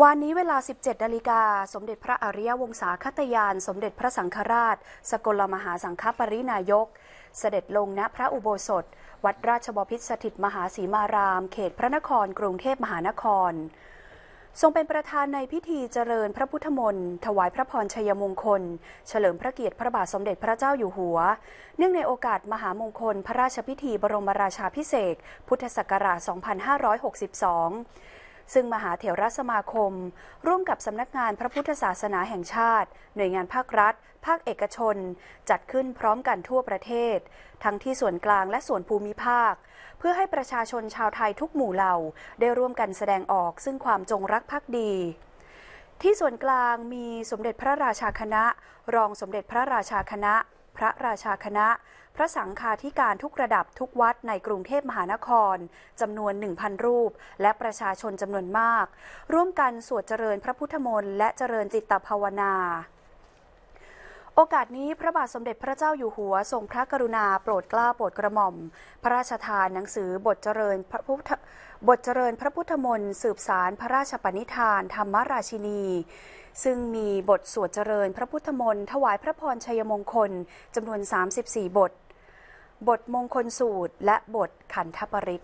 วันนี้เวลา 17นาฬิกา สมเด็จพระอริยวงศาคตยาน สมเด็จพระสังฆราช สกลมหาสังฆปรินายก เสด็จลงณพระอุโบสถ วัดราชบพิตรสถิตมหาสีมาราม เขตพระนคร กรุงเทพมหานคร ทรงเป็นประธานในพิธีเจริญพระพุทธมนต์ถวายพระพรชัยมงคล เฉลิมพระเกียรติพระบาทสมเด็จพระเจ้าอยู่หัว เนื่องในโอกาสมหามงคล พระราชพิธี บรมราชาพิเศษ พุทธศักราช 2562ซึ่งมหาเถรสมาคม ร่วมกับสำนักงานพระพุทธศาสนาแห่งชาติ หน่วยงานภาครัฐ ภาคเอกชน จัดขึ้นพร้อมกันทั่วประเทศ ทั้งที่ส่วนกลางและส่วนภูมิภาค เพื่อให้ประชาชนชาวไทยทุกหมู่เหล่าได้ร่วมกันแสดงออกซึ่งความจงรักภักดีที่ส่วนกลางมีสมเด็จพระราชาคณะ รองสมเด็จพระราชาคณะ พระราชาคณะ พระสังฆาธิการทุกระดับทุกวัดในกรุงเทพมหานครจำนวน 1,000 รูป และประชาชนจำนวนมาก ร่วมกันสวดเจริญพระพุทธมนต์และเจริญจิตตภาวนาโอกาสนี้พระบาทสมเด็จพระเจ้าอยู่หัวทรงพระกรุณาโปรดเกล้าโปรดกระหม่อม พระราชทานหนังสือบทเจริญพระพุทธบทเจริญพระพุทธมนต์สืบสารพระราชปณิธานธรรมราชินี ซึ่งมีบทสวดเจริญพระพุทธมนต์ถวายพระพรชัยมงคลจำนวน 34 บท บทมงคลสูตรและบทขันธปริศ